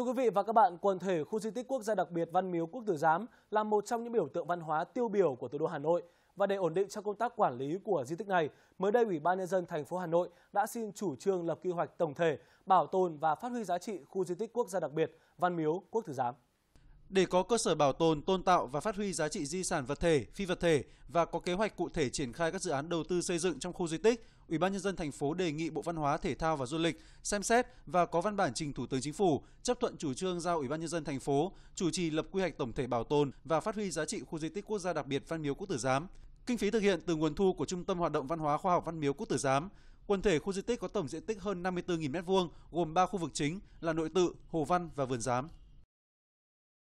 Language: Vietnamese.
Thưa quý vị và các bạn, quần thể khu di tích quốc gia đặc biệt Văn Miếu Quốc Tử Giám là một trong những biểu tượng văn hóa tiêu biểu của thủ đô Hà Nội. Và để ổn định trong công tác quản lý của di tích này, mới đây Ủy ban nhân dân thành phố Hà Nội đã xin chủ trương lập quy hoạch tổng thể bảo tồn và phát huy giá trị khu di tích quốc gia đặc biệt Văn Miếu Quốc Tử Giám. Để có cơ sở bảo tồn, tôn tạo và phát huy giá trị di sản vật thể, phi vật thể và có kế hoạch cụ thể triển khai các dự án đầu tư xây dựng trong khu di tích, Ủy ban nhân dân thành phố đề nghị Bộ Văn hóa, Thể thao và Du lịch xem xét và có văn bản trình Thủ tướng Chính phủ chấp thuận chủ trương giao Ủy ban nhân dân thành phố chủ trì lập quy hoạch tổng thể bảo tồn và phát huy giá trị khu di tích quốc gia đặc biệt Văn Miếu Quốc Tử Giám. Kinh phí thực hiện từ nguồn thu của Trung tâm Hoạt động Văn hóa Khoa học Văn Miếu Quốc Tử Giám. Quần thể khu di tích có tổng diện tích hơn 54.000m2, gồm 3 khu vực chính là nội tự, hồ văn và vườn giám.